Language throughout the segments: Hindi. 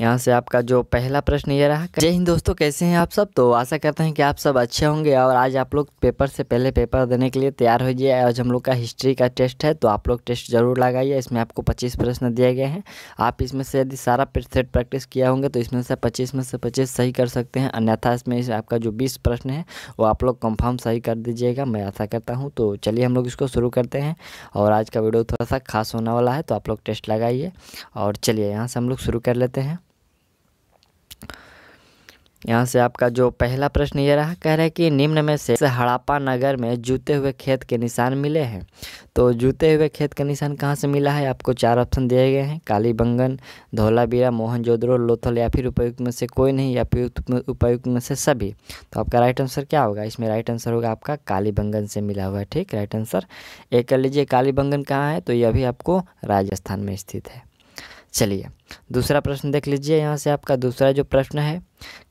यहाँ से आपका जो पहला प्रश्न ये रहा जय हिंद दोस्तों कैसे हैं आप सब तो आशा करते हैं कि आप सब अच्छे होंगे और आज आप लोग पेपर से पहले पेपर देने के लिए तैयार हो जाए आज हम लोग का हिस्ट्री का टेस्ट है तो आप लोग टेस्ट जरूर लगाइए इसमें आपको 25 प्रश्न दिए गए हैं आप इसमें से यदि सारा सेट प्रैक्टिस किया होंगे तो इसमें से पच्चीस में से पच्चीस सही कर सकते हैं अन्यथा इसमें इस आपका जो बीस प्रश्न है वो आप लोग कन्फर्म सही कर दीजिएगा मैं आशा करता हूँ तो चलिए हम लोग इसको शुरू करते हैं और आज का वीडियो थोड़ा सा खास होने वाला है तो आप लोग टेस्ट लगाइए और चलिए यहाँ से हम लोग शुरू कर लेते हैं यहाँ से आपका जो पहला प्रश्न ये रहा कह रहे हैं कि निम्न में से हड़ापा नगर में जूते हुए खेत के निशान मिले हैं तो जूते हुए खेत का निशान कहाँ से मिला है आपको चार ऑप्शन दिए गए हैं कालीबंगन बंगन मोहन जोद्रो लोथल या फिर उपयुक्त में से कोई नहीं या फिर उपयुक्त में से सभी तो आपका राइट आंसर क्या होगा इसमें राइट आंसर होगा आपका कालीबंगन से मिला हुआ है ठीक राइट आंसर एक कर लीजिए कालीबंगन कहाँ है तो यह भी आपको राजस्थान में स्थित है चलिए दूसरा प्रश्न देख लीजिए यहाँ से आपका दूसरा जो प्रश्न है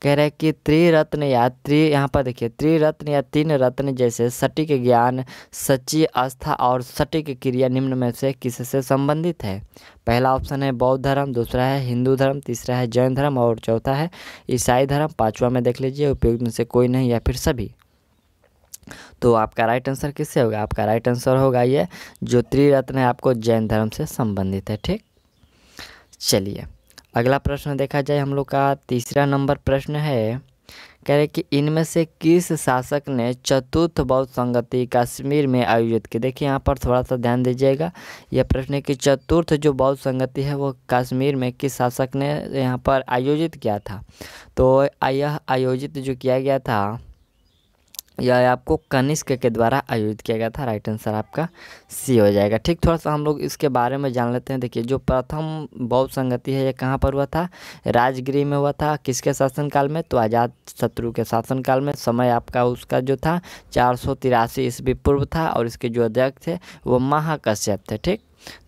कह रहा है कि त्रिरत्न या त्रि यहाँ पर देखिए त्रिरत्न या तीन रत्न जैसे सटीक ज्ञान सच्ची आस्था और सटीक क्रिया निम्न में से किससे संबंधित है पहला ऑप्शन है बौद्ध धर्म दूसरा है हिंदू धर्म तीसरा है जैन धर्म और चौथा है ईसाई धर्म पाँचवा में देख लीजिए उपयुक्त में से कोई नहीं या फिर सभी तो आपका राइट आंसर किससे होगा आपका राइट आंसर होगा ये जो त्रिरत्न है आपको जैन धर्म से संबंधित है ठीक चलिए अगला प्रश्न देखा जाए हम लोग का तीसरा नंबर प्रश्न है कह रहे कि इनमें से किस शासक ने चतुर्थ बौद्ध संगति कश्मीर में आयोजित की देखिए यहाँ पर थोड़ा सा ध्यान दीजिएगा यह प्रश्न है कि चतुर्थ जो बौद्ध संगति है वो कश्मीर में किस शासक ने यहाँ पर आयोजित किया था तो यह आयोजित जो किया गया था यह आपको कनिष्क के द्वारा आयोजित किया गया था राइट आंसर आपका सी हो जाएगा ठीक थोड़ा सा हम लोग इसके बारे में जान लेते हैं देखिए जो प्रथम बौद्ध संगति है यह कहाँ पर हुआ था राजगृह में हुआ था किसके शासनकाल में तो आज़ाद शत्रु के शासनकाल में समय आपका उसका जो था चार सौ ईस्वी पूर्व था और इसके जो अध्यक्ष थे वो महाकश्यप थे ठीक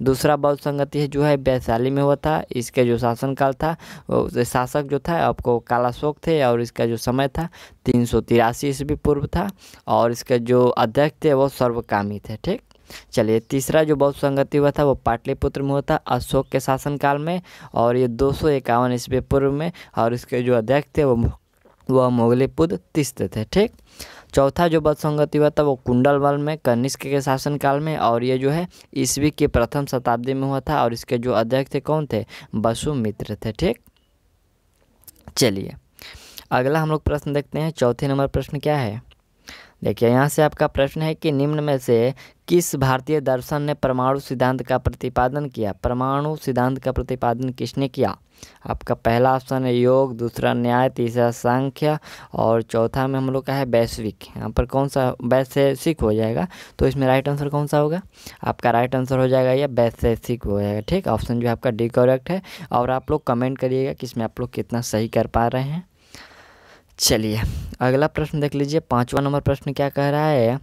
दूसरा बौद्ध संगति है जो है वैशाली में हुआ था इसके जो शासनकाल था वो शासक जो था आपको कालाशोक थे और इसका जो समय था तीन सौ तिरासी ईस्वी पूर्व था और इसके जो अध्यक्ष थे वो सर्वकामी थे ठीक चलिए तीसरा जो बौद्ध संगति हुआ था वो पाटलिपुत्र में हुआ था अशोक के शासनकाल में और ये दो सौ इक्यावन ईस्वी पूर्व में और इसके जो अध्यक्ष थे वो वह मोगलीपुद तिस्त थे ठीक चौथा जो बद संगति हुआ था वो कुंडल बल में कनिष्क के शासनकाल में और ये जो है ईस्वी के प्रथम शताब्दी में हुआ था और इसके जो अध्यक्ष थे कौन थे वसुमित्र थे ठीक चलिए अगला हम लोग प्रश्न देखते हैं चौथे नंबर प्रश्न क्या है देखिए यहाँ से आपका प्रश्न है कि निम्न में से किस भारतीय दर्शन ने परमाणु सिद्धांत का प्रतिपादन किया परमाणु सिद्धांत का प्रतिपादन किसने किया आपका पहला ऑप्शन है योग दूसरा न्याय तीसरा संख्य और चौथा में हम लोग का है वैश्विक यहाँ पर कौन सा वैश्विक हो जाएगा तो इसमें राइट आंसर कौन सा होगा आपका राइट आंसर हो जाएगा या वैश्विक हो जाएगा ठीक ऑप्शन जो है आपका डी करेक्ट है और आप लोग कमेंट करिएगा कि इसमें आप लोग कितना सही कर पा रहे हैं चलिए अगला प्रश्न देख लीजिए पाँचवा नंबर प्रश्न क्या कह रहा है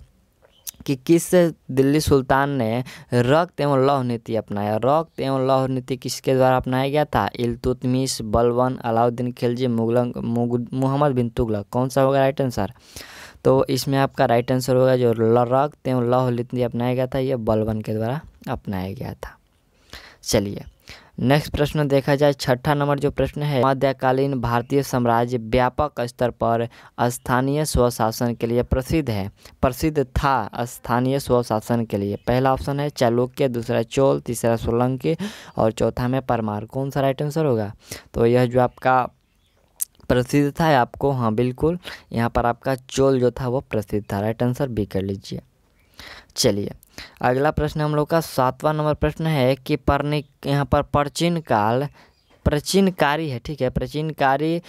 कि किस दिल्ली सुल्तान ने रक्त एवं लौह नीति अपनाया रक्त एवं लौह नीति किसके द्वारा अपनाया गया था इलतुतमिश बलवन अलाउद्दीन खिलजी मुगल मोहम्मद बिन तुगलक कौन सा होगा राइट आंसर तो इसमें आपका राइट आंसर होगा जो रक्त एवं लौह नीति अपनाया गया था यह बलवन के द्वारा अपनाया गया था चलिए नेक्स्ट प्रश्न देखा जाए छठा नंबर जो प्रश्न है मध्यकालीन भारतीय साम्राज्य व्यापक स्तर पर स्थानीय स्वशासन के लिए प्रसिद्ध है प्रसिद्ध था स्थानीय स्वशासन के लिए पहला ऑप्शन है चालुक्य दूसरा चोल तीसरा सोलंकी और चौथा में परमार कौन सा राइट आंसर होगा तो यह जो आपका प्रसिद्ध था आपको हाँ बिल्कुल यहाँ पर आपका चोल जो था वो प्रसिद्ध था राइट आंसर बी कर लीजिए चलिए अगला प्रश्न हम लोग का सातवां नंबर प्रश्न है कि पर्णिक यहाँ पर प्राचीन काल प्राचीन कार्य है ठीक है प्राचीन कार्य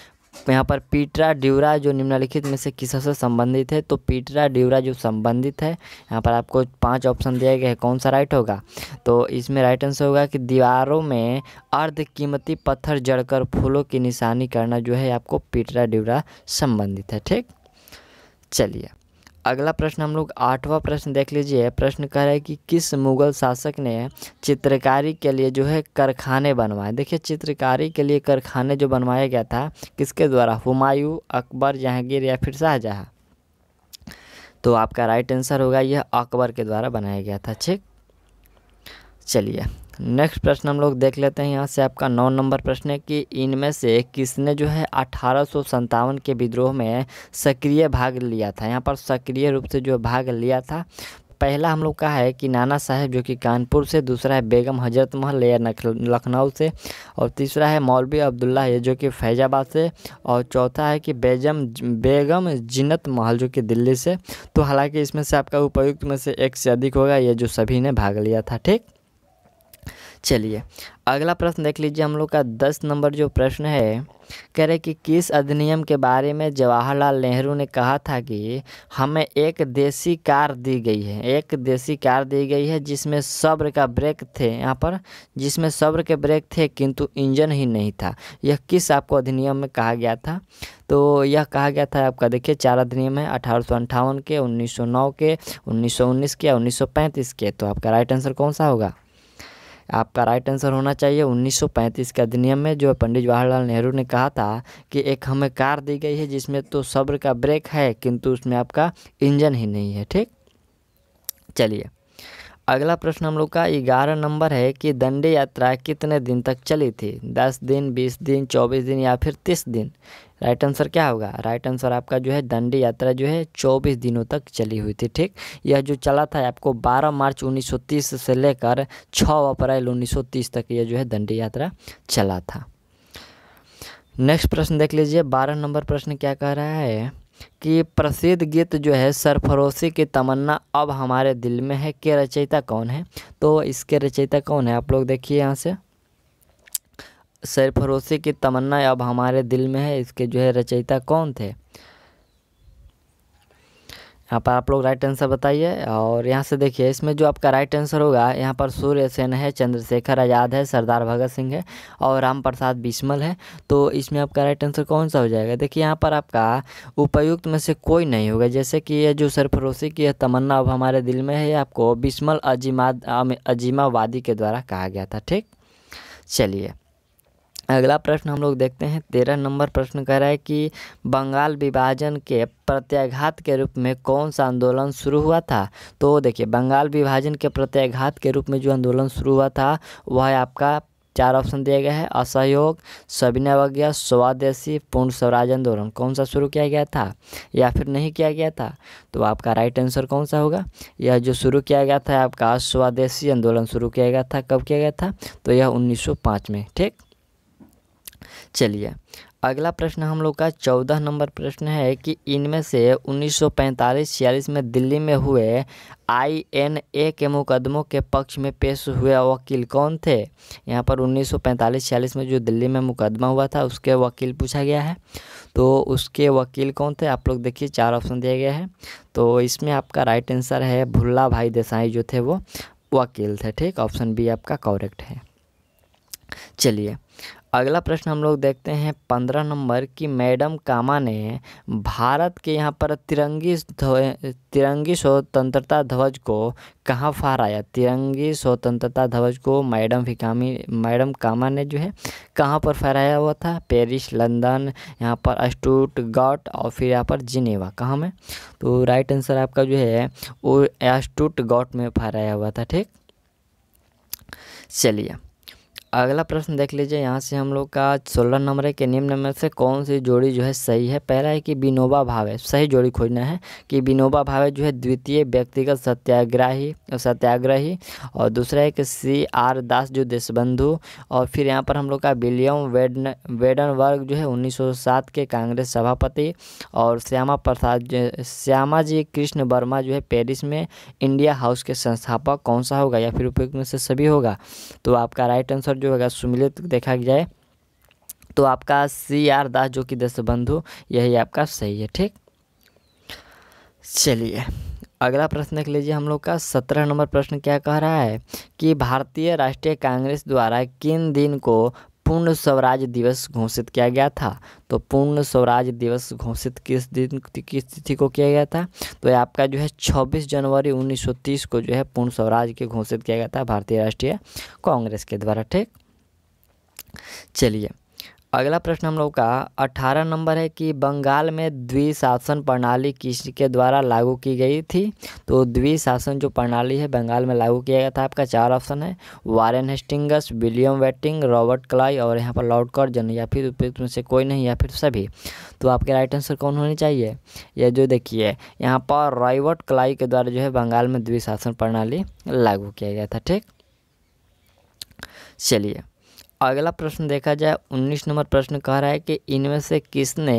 यहाँ पर पीटरा ड्यूरा जो निम्नलिखित में से किस से संबंधित है तो पीटरा ड्यूरा जो संबंधित है यहाँ पर आपको पांच ऑप्शन दिया गया है कौन सा राइट होगा तो इसमें राइट आंसर होगा कि दीवारों में अर्ध कीमती पत्थर जड़कर फूलों की निशानी करना जो है आपको पीटरा ड्यूरा संबंधित है ठीक चलिए अगला प्रश्न हम लोग आठवां प्रश्न देख लीजिए प्रश्न कह रहा है कि किस मुगल शासक ने चित्रकारी के लिए जो है कारखाने बनवाए देखिए चित्रकारी के लिए कारखाने जो बनवाया गया था किसके द्वारा हुमायूं अकबर जहांगीर या फिर शाहजहाँ तो आपका राइट आंसर होगा यह अकबर के द्वारा बनाया गया था ठीक चलिए नेक्स्ट प्रश्न हम लोग देख लेते हैं यहाँ से आपका नौ नंबर प्रश्न है कि इनमें से किसने जो है अठारह के विद्रोह में सक्रिय भाग लिया था यहाँ पर सक्रिय रूप से जो भाग लिया था पहला हम लोग का है कि नाना साहेब जो कि कानपुर से दूसरा है बेगम हजरत महल या लखनऊ से और तीसरा है मौलवी अब्दुल्ला ये जो कि फैजाबाद से और चौथा है कि बेगम बेगम जिनत महल जो कि दिल्ली से तो हालांकि इसमें से आपका उपयुक्त में से एक से अधिक होगा ये जो सभी ने भाग लिया था ठीक चलिए अगला प्रश्न देख लीजिए हम लोग का दस नंबर जो प्रश्न है कह रहे कि किस अधिनियम के बारे में जवाहरलाल नेहरू ने कहा था कि हमें एक देसी कार दी गई है एक देसी कार दी गई है जिसमें सब्र का ब्रेक थे यहाँ पर जिसमें सब्र के ब्रेक थे किंतु इंजन ही नहीं था यह किस आपको अधिनियम में कहा गया था तो यह कहा गया था आपका देखिए चार अधिनियम है अठारह के उन्नीस के उन्नीस के उन्नीस के के तो आपका राइट आंसर कौन सा होगा आपका राइट आंसर होना चाहिए 1935 के अधिनियम में जो पंडित जवाहरलाल नेहरू ने कहा था कि एक हमें कार दी गई है जिसमें तो सब्र का ब्रेक है किंतु उसमें आपका इंजन ही नहीं है ठीक चलिए अगला प्रश्न हम लोग का ग्यारह नंबर है कि दंडी यात्रा कितने दिन तक चली थी दस दिन बीस दिन चौबीस दिन या फिर तीस दिन राइट आंसर क्या होगा राइट आंसर आपका जो है दंडी यात्रा जो है चौबीस दिनों तक चली हुई थी ठीक यह जो चला था आपको बारह मार्च 1930 से लेकर छः अप्रैल 1930 तक यह जो है दंडी यात्रा चला था नेक्स्ट प्रश्न देख लीजिए बारह नंबर प्रश्न क्या कह रहा है कि प्रसिद्ध गीत जो है सरफरोशी की तमन्ना अब हमारे दिल में है के रचयिता कौन है तो इसके रचयिता कौन है आप लोग देखिए यहाँ से सरफरोशी की तमन्ना अब हमारे दिल में है इसके जो है रचयिता कौन थे यहाँ पर आप लोग राइट आंसर बताइए और यहाँ से देखिए इसमें जो आपका राइट आंसर होगा यहाँ पर सूर्य सेन है चंद्रशेखर आज़ाद है सरदार भगत सिंह है और राम प्रसाद बिस्मल है तो इसमें आपका राइट आंसर कौन सा हो जाएगा देखिए यहाँ पर आपका उपयुक्त में से कोई नहीं होगा जैसे कि यह जो सरफरोशी की यह तमन्ना अब हमारे दिल में है आपको बिस्मल अजीमा अजीमावादी के द्वारा कहा गया था ठीक चलिए अगला प्रश्न हम लोग देखते हैं तेरह नंबर प्रश्न कह रहा है कि बंगाल विभाजन के प्रत्याघात के रूप में कौन सा आंदोलन शुरू हुआ था तो देखिए बंगाल विभाजन के प्रत्याघात के रूप में जो आंदोलन शुरू हुआ था वह है आपका चार ऑप्शन दिया गया है असहयोग सविनय स्वादेशी पूर्ण स्वराज आंदोलन कौन सा शुरू किया गया था या फिर नहीं किया गया था तो आपका राइट आंसर कौन सा होगा यह जो शुरू किया गया था आपका स्वादेशी आंदोलन शुरू किया गया था कब किया गया था तो यह 1905 में ठीक चलिए अगला प्रश्न हम लोग का चौदह नंबर प्रश्न है कि इनमें से 1945-46 में दिल्ली में हुए आईएनए के मुकदमों के पक्ष में पेश हुए वकील कौन थे यहाँ पर 1945-46 में जो दिल्ली में मुकदमा हुआ था उसके वकील पूछा गया है तो उसके वकील कौन थे आप लोग देखिए चार ऑप्शन दिया गया है तो इसमें आपका राइट आंसर है भुल्ला भाई देसाई जो थे वो वकील थे ठीक ऑप्शन बी आपका करेक्ट है चलिए अगला प्रश्न हम लोग देखते हैं पंद्रह नंबर कि मैडम कामा ने भारत के यहाँ पर तिरंगी तिरंगी स्वतंत्रता ध्वज को कहाँ फहराया तिरंगी स्वतंत्रता ध्वज को मैडम फिकामी मैडम कामा ने जो है कहाँ पर फहराया हुआ था पेरिस लंदन यहाँ पर गॉट और फिर यहाँ पर जिनेवा कहाँ में तो राइट आंसर आपका जो है वो गॉट में फहराया हुआ था ठीक चलिए अगला प्रश्न देख लीजिए यहाँ से हम लोग का सोलह नंबर के निम्न में से कौन सी जोड़ी जो है सही है पहला है कि विनोबा भावे सही जोड़ी खोजना है कि विनोबा भावे जो है द्वितीय व्यक्तिगत सत्याग्रही सत्याग्रही और दूसरा है कि सी आर दास जो देशबंधु और फिर यहाँ पर हम लोग का विलियम वेडन वेडन वर्ग जो है उन्नीस के कांग्रेस सभापति और श्यामा प्रसाद श्यामा जी कृष्ण वर्मा जो है पेरिस में इंडिया हाउस के संस्थापक कौन सा होगा या फिर उपयुक्त में से सभी होगा तो आपका राइट आंसर जो होगा सुमिलित देखा जाए तो आपका सी आर दास जो कि बंधु यही आपका सही है ठीक चलिए अगला प्रश्न देख लीजिए हम लोग का सत्रह नंबर प्रश्न क्या कह रहा है कि भारतीय राष्ट्रीय कांग्रेस द्वारा किन दिन को पूर्ण स्वराज दिवस घोषित किया गया था तो पूर्ण स्वराज दिवस घोषित किस दिन किस तिथि को किया गया था तो ये आपका जो है 26 जनवरी 1930 को जो है पूर्ण स्वराज के घोषित किया गया था भारतीय राष्ट्रीय कांग्रेस के द्वारा ठीक चलिए अगला प्रश्न हम लोग का अठारह नंबर है कि बंगाल में द्विशासन प्रणाली किसके द्वारा लागू की गई थी तो द्विशासन जो प्रणाली है बंगाल में लागू किया गया था आपका चार ऑप्शन है वारेन हेस्टिंगस विलियम वेटिंग रॉबर्ट क्लाई और यहाँ पर लॉर्ड कर्जन या फिर उपयुक्त में से कोई नहीं या फिर सभी तो आपके राइट आंसर कौन होने चाहिए यह जो देखिए यहाँ पर रॉबर्ट क्लाई के द्वारा जो है बंगाल में द्विशासन प्रणाली लागू किया गया था ठीक चलिए अगला प्रश्न देखा जाए 19 नंबर प्रश्न कह रहा है कि इनमें से किसने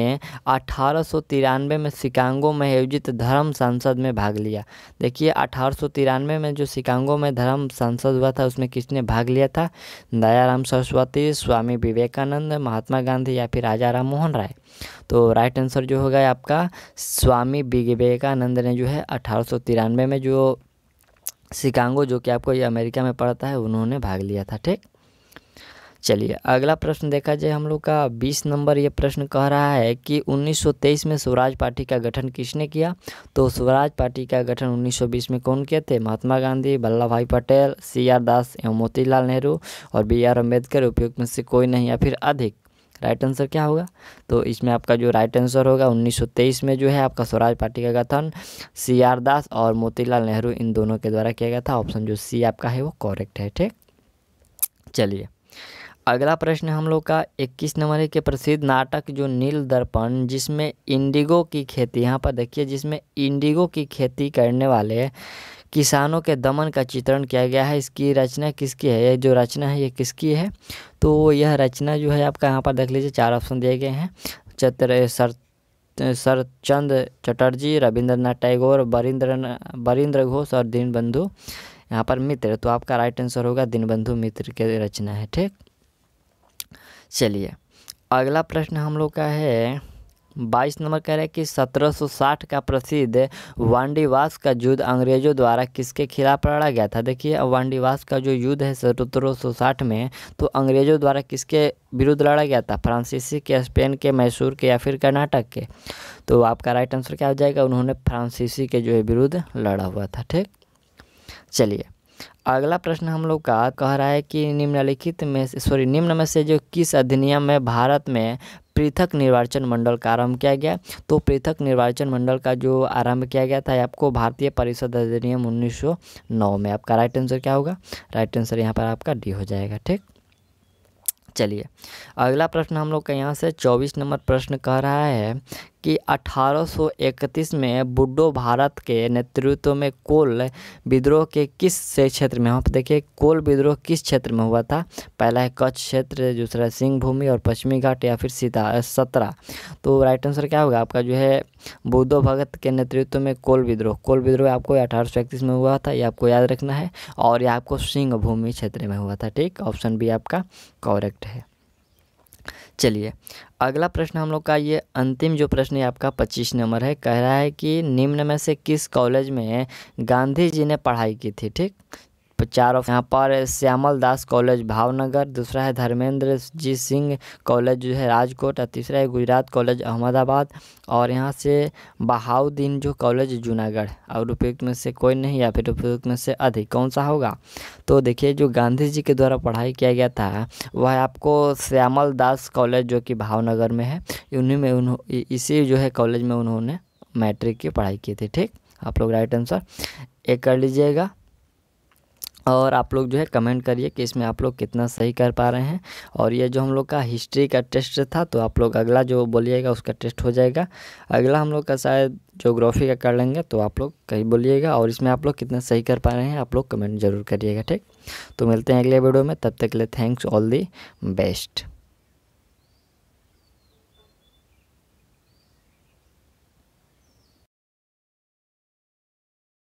अठारह में शिकांगो में आयोजित धर्म संसद में भाग लिया देखिए अठारह में जो शिकांगो में धर्म संसद हुआ था उसमें किसने भाग लिया था दयाराम सरस्वती स्वामी विवेकानंद महात्मा गांधी या फिर राजा राम मोहन राय तो राइट आंसर जो होगा आपका स्वामी विवेकानंद ने जो है अठारह में जो शिकांगो जो कि आपको ये अमेरिका में पड़ता है उन्होंने भाग लिया था ठीक चलिए अगला प्रश्न देखा जाए हम लोग का बीस नंबर ये प्रश्न कह रहा है कि 1923 में स्वराज पार्टी का गठन किसने किया तो स्वराज पार्टी का गठन 1920 में कौन किए थे महात्मा गांधी वल्लभ भाई पटेल सी आर दास एवं मोतीलाल नेहरू और बी आर अम्बेडकर उपयुक्त में से कोई नहीं या फिर अधिक राइट आंसर क्या होगा तो इसमें आपका जो राइट आंसर होगा 1923 में जो है आपका स्वराज पार्टी का गठन सी आर दास और मोतीलाल नेहरू इन दोनों के द्वारा किया गया था ऑप्शन जो सी आपका है वो करेक्ट है ठीक चलिए अगला प्रश्न हम लोग का 21 नंबर के प्रसिद्ध नाटक जो नील दर्पण जिसमें इंडिगो की खेती यहाँ पर देखिए जिसमें इंडिगो की खेती करने वाले किसानों के दमन का चित्रण किया गया है इसकी रचना किसकी है ये जो रचना है ये किसकी है तो यह रचना जो है आपका यहाँ पर देख लीजिए चार ऑप्शन दिए गए हैं चतर सर सरचंद चटर्जी रविंद्रनाथ टैगोर बरिंद्र बरिंद्र घोष और दीनबंधु यहाँ पर मित्र तो आपका राइट आंसर होगा दीनबंधु मित्र के रचना है ठीक चलिए अगला प्रश्न हम लोग का है बाईस नंबर कह रहे हैं कि 1760 का प्रसिद्ध वांडीवास का युद्ध अंग्रेजों द्वारा किसके खिलाफ लड़ा गया था देखिए वांडीवास का जो युद्ध है सत्रह में तो अंग्रेजों द्वारा किसके विरुद्ध लड़ा गया था फ्रांसीसी के स्पेन के मैसूर के या फिर कर्नाटक के तो आपका राइट आंसर क्या हो जाएगा उन्होंने फ्रांसीसी के जो है विरुद्ध लड़ा हुआ था ठीक चलिए अगला प्रश्न हम लोग का कह रहा है कि निम्नलिखित में सॉरी निम्न में से जो किस अधिनियम में भारत में पृथक निर्वाचन मंडल का आरंभ किया गया तो पृथक निर्वाचन मंडल का जो आरंभ किया गया था आपको भारतीय परिषद अधिनियम 1909 में आपका राइट आंसर क्या होगा राइट आंसर यहाँ पर आपका डी हो जाएगा ठीक चलिए अगला प्रश्न हम लोग का यहाँ से चौबीस नंबर प्रश्न कह रहा है कि 1831 में बुड्डो भारत के नेतृत्व में कोल विद्रोह के किस से क्षेत्र में हम देखिए कोल विद्रोह किस क्षेत्र में हुआ था पहला है कच्छ क्षेत्र दूसरा सिंह भूमि और पश्चिमी घाट या फिर सीता सतरा तो राइट आंसर क्या होगा आपका जो है बुद्धो भगत के नेतृत्व में कोल विद्रोह कोल विद्रोह आपको अठारह में हुआ था ये आपको याद रखना है और यह आपको सिंह भूमि क्षेत्र में हुआ था ठीक ऑप्शन बी आपका करेक्ट है चलिए अगला प्रश्न हम लोग का ये अंतिम जो प्रश्न है आपका पच्चीस नंबर है कह रहा है कि निम्न में से किस कॉलेज में गांधी जी ने पढ़ाई की थी ठीक चार यहाँ पर श्यामल दास कॉलेज भावनगर दूसरा है धर्मेंद्र जी सिंह कॉलेज जो है राजकोट और तीसरा है गुजरात कॉलेज अहमदाबाद और यहाँ से बहाउद्दीन जो कॉलेज जूनागढ़ और उपयुक्त में से कोई नहीं या फिर उपयुक्त में से अधिक कौन सा होगा तो देखिए जो गांधी जी के द्वारा पढ़ाई किया गया था वह आपको श्यामल दास कॉलेज जो कि भावनगर में है उन्हीं में उन्हों इसी जो है कॉलेज में उन्होंने मैट्रिक की पढ़ाई की थी ठीक आप लोग राइट आंसर एक कर लीजिएगा और आप लोग जो है कमेंट करिए कि इसमें आप लोग कितना सही कर पा रहे हैं और ये जो हम लोग का हिस्ट्री का टेस्ट था तो आप लोग अगला जो बोलिएगा उसका टेस्ट हो जाएगा अगला हम लोग का शायद जोग्राफी का कर लेंगे तो आप लोग कहीं बोलिएगा और इसमें आप लोग कितना सही कर पा रहे हैं आप लोग कमेंट ज़रूर करिएगा ठीक तो मिलते हैं अगले वीडियो में तब तक के लिए थैंक्स ऑल दी बेस्ट